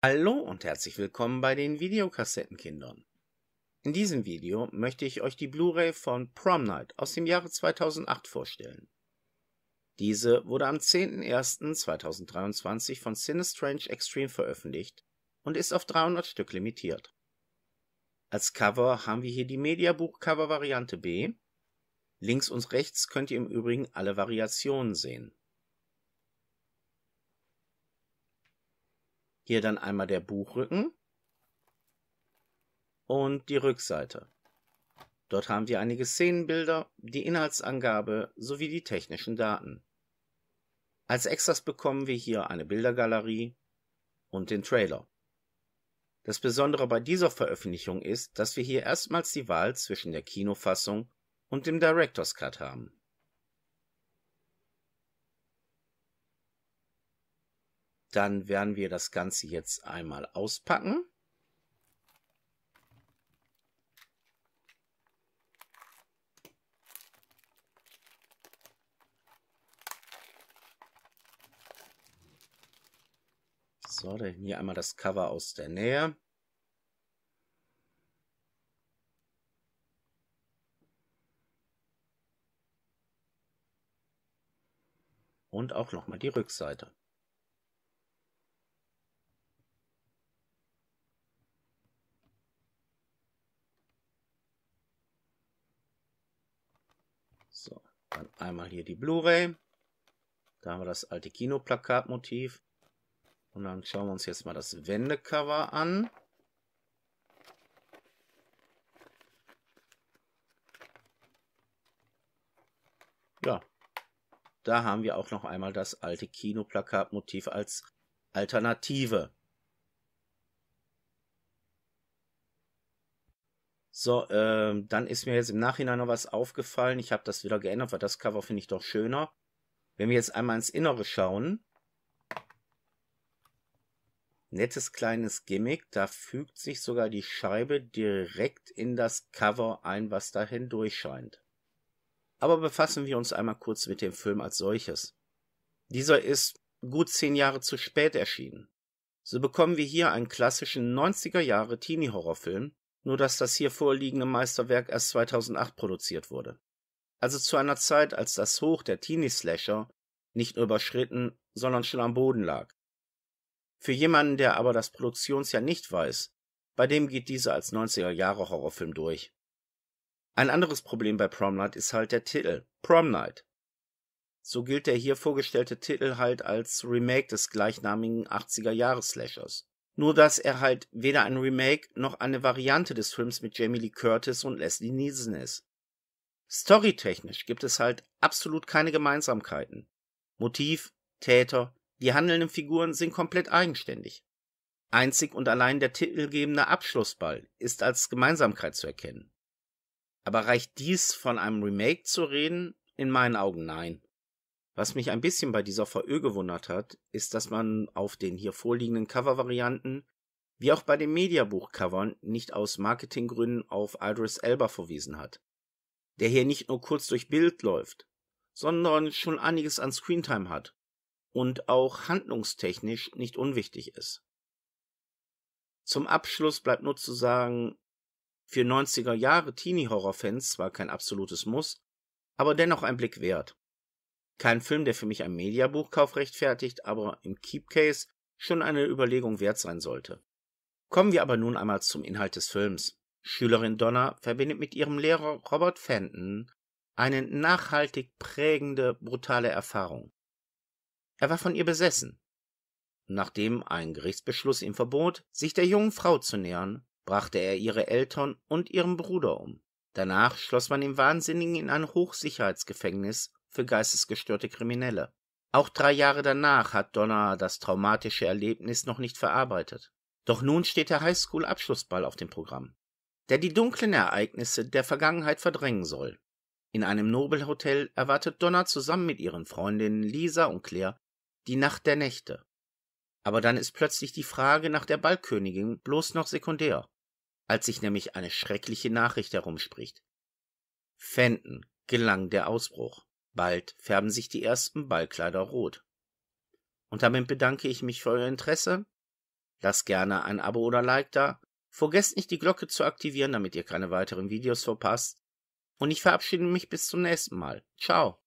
Hallo und herzlich willkommen bei den Videokassettenkindern. In diesem Video möchte ich euch die Blu-ray von Prom Night aus dem Jahre 2008 vorstellen. Diese wurde am 10.01.2023 von Cinestrange Extreme veröffentlicht und ist auf 300 Stück limitiert. Als Cover haben wir hier die Mediabuch-Cover-Variante B. Links und rechts könnt ihr im Übrigen alle Variationen sehen. Hier dann einmal der Buchrücken und die Rückseite. Dort haben wir einige Szenenbilder, die Inhaltsangabe sowie die technischen Daten. Als Extras bekommen wir hier eine Bildergalerie und den Trailer. Das Besondere bei dieser Veröffentlichung ist, dass wir hier erstmals die Wahl zwischen der Kinofassung und dem Director's Cut haben Dann werden wir das Ganze jetzt einmal auspacken. So, dann hier einmal das Cover aus der Nähe. Und auch nochmal die Rückseite. So, dann einmal hier die Blu-ray. Da haben wir das alte Kinoplakatmotiv. Und dann schauen wir uns jetzt mal das Wendecover an. Ja, da haben wir auch noch einmal das alte Kinoplakatmotiv als Alternative. So, ähm, dann ist mir jetzt im Nachhinein noch was aufgefallen. Ich habe das wieder geändert, weil das Cover finde ich doch schöner. Wenn wir jetzt einmal ins Innere schauen. Nettes kleines Gimmick. Da fügt sich sogar die Scheibe direkt in das Cover ein, was da hindurch scheint. Aber befassen wir uns einmal kurz mit dem Film als solches. Dieser ist gut zehn Jahre zu spät erschienen. So bekommen wir hier einen klassischen 90er Jahre Teenie-Horrorfilm, nur dass das hier vorliegende Meisterwerk erst 2008 produziert wurde. Also zu einer Zeit, als das Hoch der Teenie-Slasher nicht nur überschritten, sondern schon am Boden lag. Für jemanden, der aber das Produktionsjahr nicht weiß, bei dem geht dieser als 90er-Jahre-Horrorfilm durch. Ein anderes Problem bei Prom Night ist halt der Titel, Prom Night. So gilt der hier vorgestellte Titel halt als Remake des gleichnamigen 80er-Jahres-Slashers nur dass er halt weder ein Remake noch eine Variante des Films mit Jamie Lee Curtis und Leslie Nielsen ist. Storytechnisch gibt es halt absolut keine Gemeinsamkeiten. Motiv, Täter, die handelnden Figuren sind komplett eigenständig. Einzig und allein der titelgebende Abschlussball ist als Gemeinsamkeit zu erkennen. Aber reicht dies von einem Remake zu reden? In meinen Augen nein. Was mich ein bisschen bei dieser VÖ gewundert hat, ist, dass man auf den hier vorliegenden Covervarianten wie auch bei den Mediabuch-Covern nicht aus Marketinggründen auf Idris Elba verwiesen hat, der hier nicht nur kurz durch Bild läuft, sondern schon einiges an Screentime hat und auch handlungstechnisch nicht unwichtig ist. Zum Abschluss bleibt nur zu sagen, für 90er Jahre Teenie-Horror-Fans zwar kein absolutes Muss, aber dennoch ein Blick wert. Kein Film, der für mich ein Mediabuchkauf rechtfertigt, aber im Keep Case schon eine Überlegung wert sein sollte. Kommen wir aber nun einmal zum Inhalt des Films. Schülerin Donna verbindet mit ihrem Lehrer Robert Fenton eine nachhaltig prägende, brutale Erfahrung. Er war von ihr besessen. Nachdem ein Gerichtsbeschluss ihm verbot, sich der jungen Frau zu nähern, brachte er ihre Eltern und ihren Bruder um. Danach schloss man den Wahnsinnigen in ein Hochsicherheitsgefängnis für geistesgestörte Kriminelle. Auch drei Jahre danach hat Donna das traumatische Erlebnis noch nicht verarbeitet. Doch nun steht der Highschool-Abschlussball auf dem Programm, der die dunklen Ereignisse der Vergangenheit verdrängen soll. In einem Nobelhotel erwartet Donna zusammen mit ihren Freundinnen Lisa und Claire die Nacht der Nächte. Aber dann ist plötzlich die Frage nach der Ballkönigin bloß noch sekundär, als sich nämlich eine schreckliche Nachricht herumspricht. Fenton gelang der Ausbruch. Bald färben sich die ersten Ballkleider rot. Und damit bedanke ich mich für euer Interesse. Lasst gerne ein Abo oder Like da. Vergesst nicht, die Glocke zu aktivieren, damit ihr keine weiteren Videos verpasst. Und ich verabschiede mich bis zum nächsten Mal. Ciao.